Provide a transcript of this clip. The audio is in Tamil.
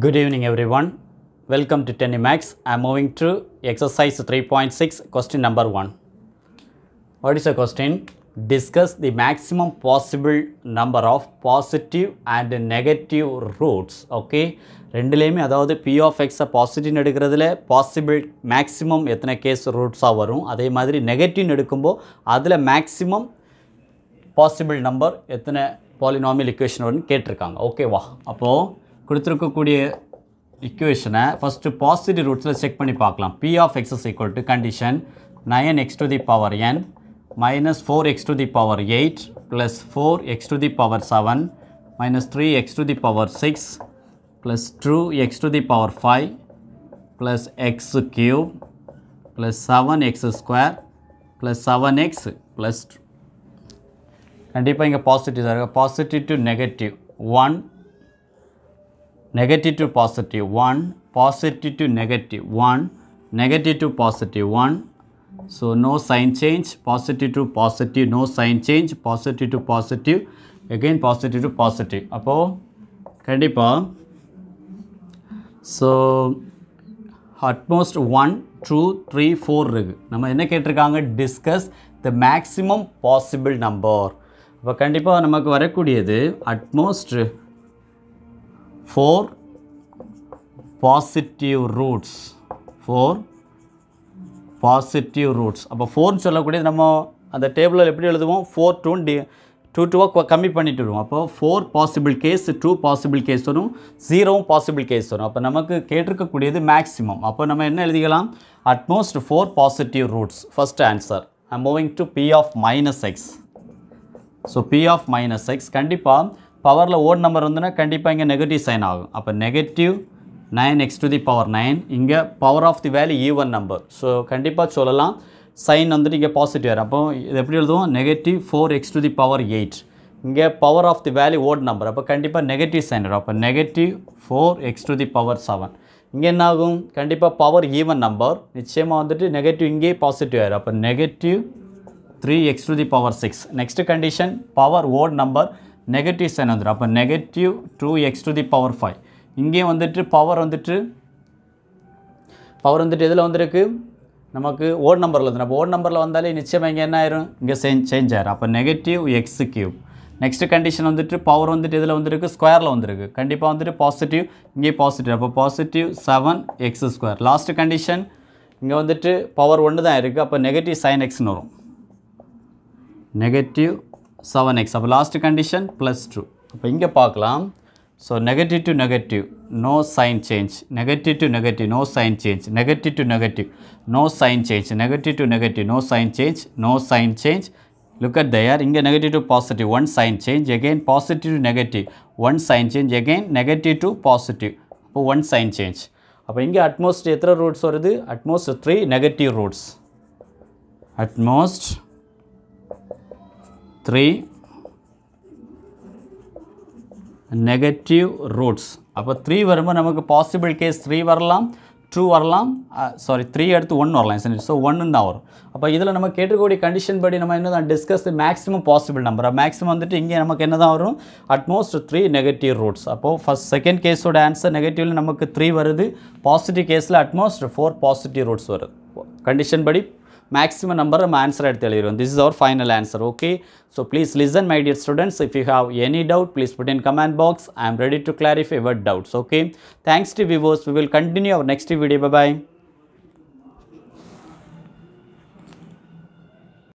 Good evening everyone. Welcome to Tenimax. I am moving to exercise 3.6 question number 1. What is the question? Discuss the maximum possible number of positive and negative roots. Okay. ரெண்டுலேயுமே அதாவது பி ஆஃப் எக்ஸை பாசிட்டிவ்னு எடுக்கிறதுல பாசிபிள் மேக்ஸிமம் எத்தனை கேஸ் ரூட்ஸாக வரும் அதே மாதிரி நெகட்டிவ்னு எடுக்கும்போது அதில் மேக்ஸிமம் பாசிபிள் நம்பர் எத்தனை பாலினாமியல் இக்குவேஷன் வரும்னு கேட்டிருக்காங்க ஓகேவா அப்போது கொடுத்துருக்கக்கூடிய இக்குவேஷனை ஃபஸ்ட்டு பாசிட்டிவ் ரூட்ஸில் செக் பண்ணி பார்க்கலாம் P of x is equal to condition nine x to the power n minus four x to the power eight plus four x to the power seven minus three x to the power six plus two x to the power five plus x cube plus seven x square plus seven x plus கண்டிப்பாக இங்கே பாசிட்டிவ் தான் இருக்குது positive to negative one negative to positive 1, positive to negative 1, negative to positive 1. So no sign change, positive to positive, no sign change, positive to positive, again positive to positive. அப்போ கண்டிப்பா so at most 1, 2, 3, 4. Nama enna kettirukkanga discuss the maximum possible number. Apo, kandipa namakku நமக்கு வரக்கூடியது at most four positive roots four positive roots அப்போ ஃபோர்னு சொல்லக்கூடியது நம்ம அந்த டேபிளில் எப்படி எழுதுவோம் ஃபோர் டூ டி டூ டூவாக கம்மி பண்ணிட்டு வருவோம் அப்போ four possible case two possible case வரும் ஜீரோவும் பாசிபிள் கேஸ் வரும் அப்போ நமக்கு கேட்டிருக்கக்கூடியது மேக்ஸிமம் அப்போ நம்ம என்ன எழுதிக்கலாம் at most four positive roots first answer I moving to P of minus x so P of minus x கண்டிப்பாக பவரில் ஓட் நம்பர் வந்துன்னா கண்டிப்பாக இங்கே நெகட்டிவ் சைன் ஆகும் அப்போ negative nine x to the power nine இங்கே power of the value even number so கண்டிப்பாக சொல்லலாம் சைன் வந்துட்டு இங்கே பாசிட்டிவ் வரும் அப்போ இது எப்படி எழுதுவோம் negative four x to the power eight இங்கே power of the value odd number அப்போ கண்டிப்பாக நெகட்டிவ் சைன் வரும் அப்போ negative four x to the power seven இங்கே என்ன ஆகும் கண்டிப்பாக பவர் ஈவன் நம்பர் நிச்சயமாக வந்துட்டு நெகட்டிவ் இங்கே பாசிட்டிவ் ஆயிரும் அப்போ negative three x to the power six next condition power odd number negative sign வந்துரும் அப்போ negative 2x x the the power five இங்கேயும் வந்துட்டு பவர் வந்துட்டு பவர் வந்துட்டு இதில் வந்துருக்கு நமக்கு ஓட் நம்பரில் வந்து அப்போ ஓட் நம்பரில் வந்தாலே நிச்சம் இங்கே என்ன ஆயிரும் இங்கே change சேஞ்ச் ஆயிரும் அப்போ negative x cube next condition வந்துட்டு பவர் வந்துட்டு இதில் வந்துருக்கு ஸ்கொயரில் வந்துருக்கு கண்டிப்பாக வந்துட்டு பாசிட்டிவ் இங்கே பாசிட்டிவ் அப்போ positive seven x square last condition இங்கே வந்துட்டு பவர் ஒன்று தான் இருக்குது அப்போ நெகட்டிவ் சைன் எக்ஸ்னு வரும் நெகட்டிவ் செவன் எக்ஸ் அப்போ லாஸ்ட் கண்டிஷன் ப்ளஸ் டூ அப்போ இங்கே பார்க்கலாம் so negative to negative no sign change negative to negative no sign change negative to negative no sign change negative to negative no sign change no sign change look at there இங்கே negative to positive one sign change again positive to negative one sign change again negative to positive அப்போ ஒன் சைன் சேஞ்ச் அப்போ இங்கே அட்மோஸ்ட் எத்தனை ரூட்ஸ் வருது at most three negative roots at most three negative roots அப்போ த்ரீ வரும்போது நமக்கு பாசிபிள் கேஸ் த்ரீ வரலாம் டூ வரலாம் சாரி த்ரீ எடுத்து ஒன் வரலாம் சரி ஸோ ஒன்று தான் வரும் அப்போ இதில் நம்ம கேட்டுக்கூடிய கண்டிஷன் படி நம்ம என்ன தான் discuss maximum possible number maximum வந்துட்டு இங்கே நமக்கு என்ன தான் வரும் அட்மோஸ்ட் த்ரீ நெகட்டிவ் ரூட்ஸ் அப்போது ஃபஸ்ட் செகண்ட் கேஸோட ஆன்சர் நெகட்டிவ்ல நமக்கு த்ரீ வருது பாசிட்டிவ் கேஸில் அட்மோஸ்ட் ஃபோர் பாசிட்டிவ் ரூட்ஸ் வருது கண்டிஷன் படி maximum number of answer at Telegram. This is our final answer. Okay. So please listen my dear students. If you have any doubt, please put in comment box. I am ready to clarify what doubts. Okay. Thanks to viewers. We will continue our next video. Bye-bye.